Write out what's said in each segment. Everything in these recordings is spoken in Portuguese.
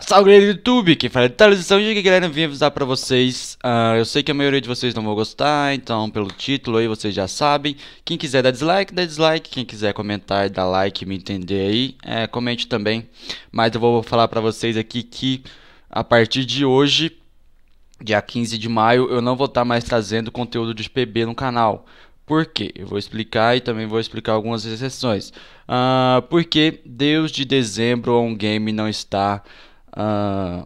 Salve do YouTube, quem fala é Thales e hoje galera, eu vim avisar pra vocês uh, Eu sei que a maioria de vocês não vão gostar, então pelo título aí vocês já sabem Quem quiser dar dislike, dá dislike, quem quiser comentar e dar like, me entender aí, é, comente também Mas eu vou falar pra vocês aqui que a partir de hoje, dia 15 de maio, eu não vou estar tá mais trazendo conteúdo de PB no canal por quê? Eu vou explicar e também vou explicar algumas exceções. Uh, porque Deus de dezembro um game não está ah,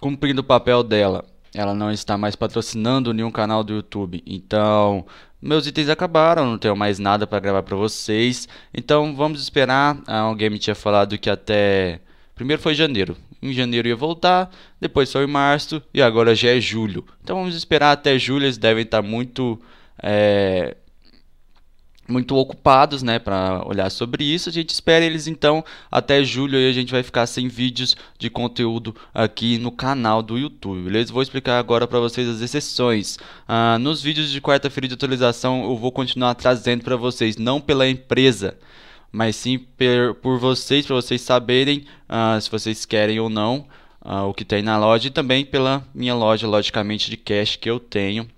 cumprindo o papel dela. Ela não está mais patrocinando nenhum canal do YouTube. Então, meus itens acabaram, não tenho mais nada para gravar para vocês. Então, vamos esperar. Ah, alguém me tinha falado que até Primeiro foi janeiro. Em janeiro ia voltar, depois foi março e agora já é julho. Então vamos esperar até julho. Eles devem estar tá muito é, muito ocupados, né, para olhar sobre isso. A gente espera eles então até julho e a gente vai ficar sem vídeos de conteúdo aqui no canal do YouTube. Beleza? Vou explicar agora para vocês as exceções. Ah, nos vídeos de quarta-feira de atualização eu vou continuar trazendo para vocês, não pela empresa, mas sim per, por vocês, para vocês saberem ah, se vocês querem ou não. Ah, o que tem na loja e também pela minha loja, logicamente, de cash que eu tenho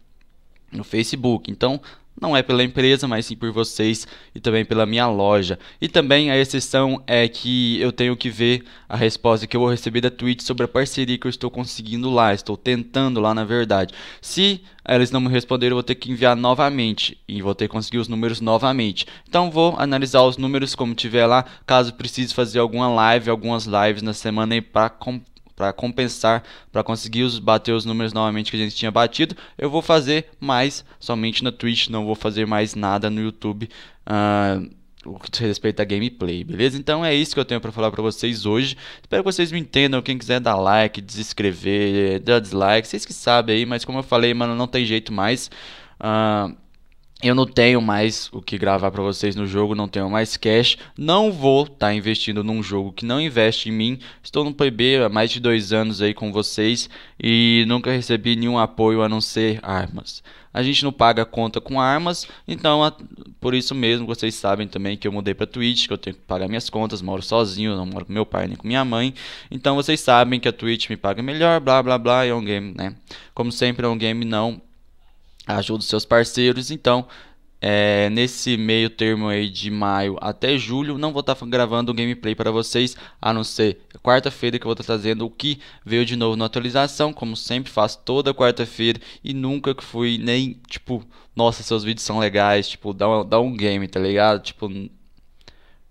no Facebook. Então, não é pela empresa, mas sim por vocês e também pela minha loja. E também a exceção é que eu tenho que ver a resposta que eu vou receber da Twitch sobre a parceria que eu estou conseguindo lá, estou tentando lá na verdade. Se eles não me responderam, eu vou ter que enviar novamente e vou ter que conseguir os números novamente. Então vou analisar os números como tiver lá, caso precise fazer alguma live, algumas lives na semana para para compensar, para conseguir os, bater os números novamente que a gente tinha batido, eu vou fazer mais somente na Twitch, não vou fazer mais nada no YouTube. Uh, o que diz respeito a gameplay, beleza? Então é isso que eu tenho para falar para vocês hoje. Espero que vocês me entendam. Quem quiser dar like, desescrever, dar dislike, vocês que sabem aí, mas como eu falei, mano, não tem jeito mais. Uh, eu não tenho mais o que gravar para vocês no jogo, não tenho mais cash, não vou estar tá investindo num jogo que não investe em mim. Estou no PB há mais de dois anos aí com vocês e nunca recebi nenhum apoio a não ser armas. A gente não paga conta com armas, então por isso mesmo vocês sabem também que eu mudei para Twitch, que eu tenho que pagar minhas contas, moro sozinho, não moro com meu pai nem com minha mãe. Então vocês sabem que a Twitch me paga melhor, blá blá blá, é um game, né? Como sempre é um game não ajuda os seus parceiros. Então, é, nesse meio termo aí de maio até julho, não vou estar tá gravando gameplay para vocês, a não ser quarta-feira que eu vou estar tá trazendo o que veio de novo na atualização, como sempre faço toda quarta-feira e nunca que fui nem, tipo, nossa, seus vídeos são legais, tipo, dá, dá um game, tá ligado? Tipo,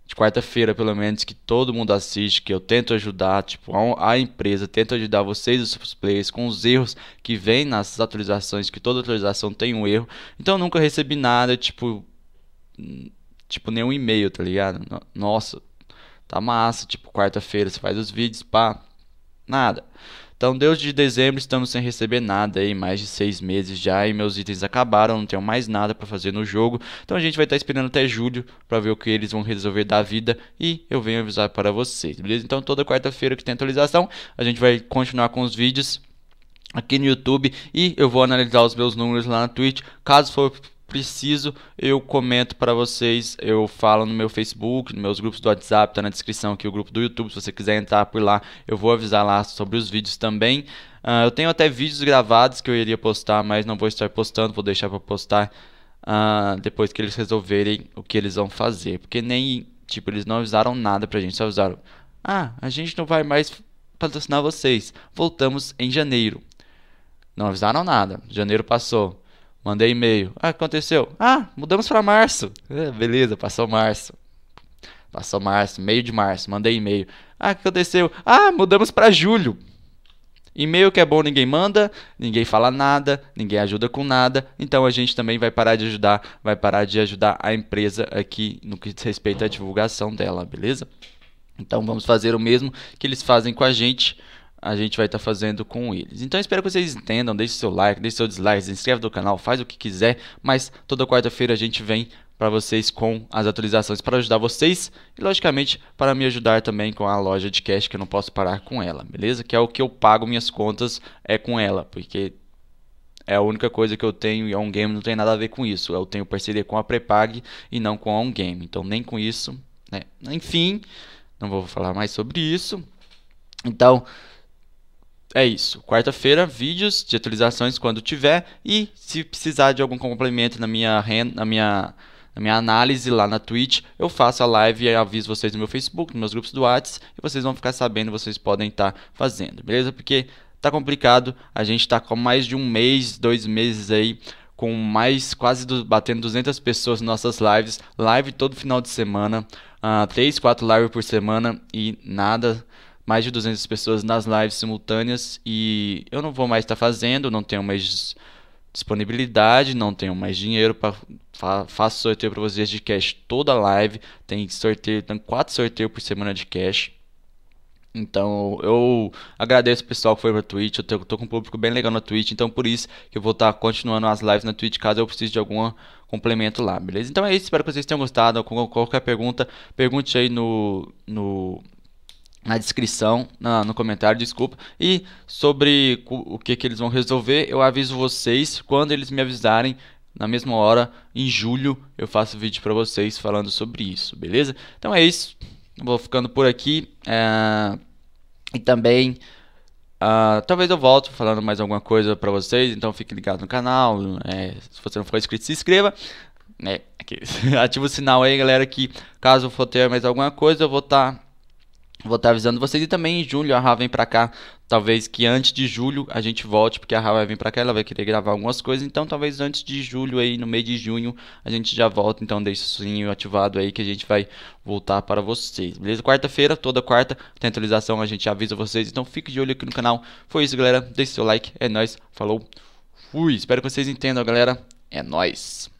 de quarta-feira, pelo menos, que todo mundo assiste, que eu tento ajudar, tipo, a, a empresa, tento ajudar vocês, os players, com os erros que vêm nas atualizações, que toda atualização tem um erro. Então, nunca recebi nada, tipo, tipo, nenhum e-mail, tá ligado? Nossa, tá massa, tipo, quarta-feira você faz os vídeos, pá, nada. Então, desde dezembro estamos sem receber nada aí, mais de seis meses já, e meus itens acabaram, não tenho mais nada para fazer no jogo. Então a gente vai estar tá esperando até julho para ver o que eles vão resolver da vida e eu venho avisar para vocês, beleza? Então toda quarta-feira que tem atualização, a gente vai continuar com os vídeos aqui no YouTube e eu vou analisar os meus números lá na Twitch. Caso for preciso, eu comento para vocês, eu falo no meu Facebook, nos meus grupos do WhatsApp, tá na descrição aqui o grupo do YouTube, se você quiser entrar por lá, eu vou avisar lá sobre os vídeos também. Uh, eu tenho até vídeos gravados que eu iria postar, mas não vou estar postando, vou deixar para postar uh, depois que eles resolverem o que eles vão fazer, porque nem, tipo, eles não avisaram nada pra gente, só avisaram: "Ah, a gente não vai mais patrocinar vocês. Voltamos em janeiro." Não avisaram nada. Janeiro passou. Mandei e-mail. Ah, aconteceu? Ah, mudamos para março. É, beleza, passou março. Passou março, meio de março, mandei e-mail. Ah, aconteceu? Ah, mudamos para julho. E-mail que é bom, ninguém manda, ninguém fala nada, ninguém ajuda com nada. Então a gente também vai parar de ajudar, vai parar de ajudar a empresa aqui no que diz respeito à divulgação dela, beleza? Então vamos fazer o mesmo que eles fazem com a gente a gente vai estar tá fazendo com eles. Então espero que vocês entendam, deixe seu like, deixe seu dislike, se inscreve no canal, faz o que quiser, mas toda quarta-feira a gente vem para vocês com as atualizações para ajudar vocês e logicamente para me ajudar também com a loja de cash que eu não posso parar com ela, beleza? Que é o que eu pago minhas contas é com ela, porque é a única coisa que eu tenho e a OnGame não tem nada a ver com isso. Eu tenho parceria com a Prepag e não com a OnGame, então nem com isso, né? Enfim, não vou falar mais sobre isso. Então, é isso. Quarta-feira, vídeos de atualizações quando tiver. E se precisar de algum complemento na minha, na minha, na minha análise lá na Twitch, eu faço a live e aviso vocês no meu Facebook, nos meus grupos do WhatsApp. E vocês vão ficar sabendo, vocês podem estar tá fazendo, beleza? Porque tá complicado. A gente tá com mais de um mês, dois meses aí com mais quase do, batendo 200 pessoas nas nossas lives, live todo final de semana, uh, 3, 4 lives por semana e nada mais de 200 pessoas nas lives simultâneas e eu não vou mais estar fazendo, não tenho mais disponibilidade, não tenho mais dinheiro para fa faço sorteio para vocês de cash toda live, tem sorteio, tem quatro sorteios por semana de cash. Então, eu agradeço o pessoal que foi pra Twitch, eu tô, tô com um público bem legal na Twitch, então por isso que eu vou estar tá continuando as lives na Twitch, caso eu precise de algum complemento lá, beleza? Então é isso, espero que vocês tenham gostado, qualquer pergunta, pergunte aí no, no na descrição, na, no comentário, desculpa. E sobre o que, que eles vão resolver, eu aviso vocês quando eles me avisarem. Na mesma hora, em julho, eu faço vídeo para vocês falando sobre isso, beleza? Então é isso. Vou ficando por aqui. É... E também, uh, talvez eu volte falando mais alguma coisa para vocês. Então fique ligado no canal. É, se você não for inscrito, se inscreva. É, ativa o sinal aí, galera, que caso for ter mais alguma coisa, eu vou estar... Tá Vou estar tá avisando vocês. E também em julho a Rafa vem pra cá. Talvez que antes de julho a gente volte, porque a Rafa vai vir pra cá, ela vai querer gravar algumas coisas. Então talvez antes de julho aí, no mês de junho, a gente já volta. Então deixa o sininho ativado aí que a gente vai voltar para vocês. Beleza? Quarta-feira, toda quarta, tem atualização, a gente avisa vocês. Então fique de olho aqui no canal. Foi isso, galera. Deixe seu like. É nóis. Falou. Fui. Espero que vocês entendam, galera. É nóis.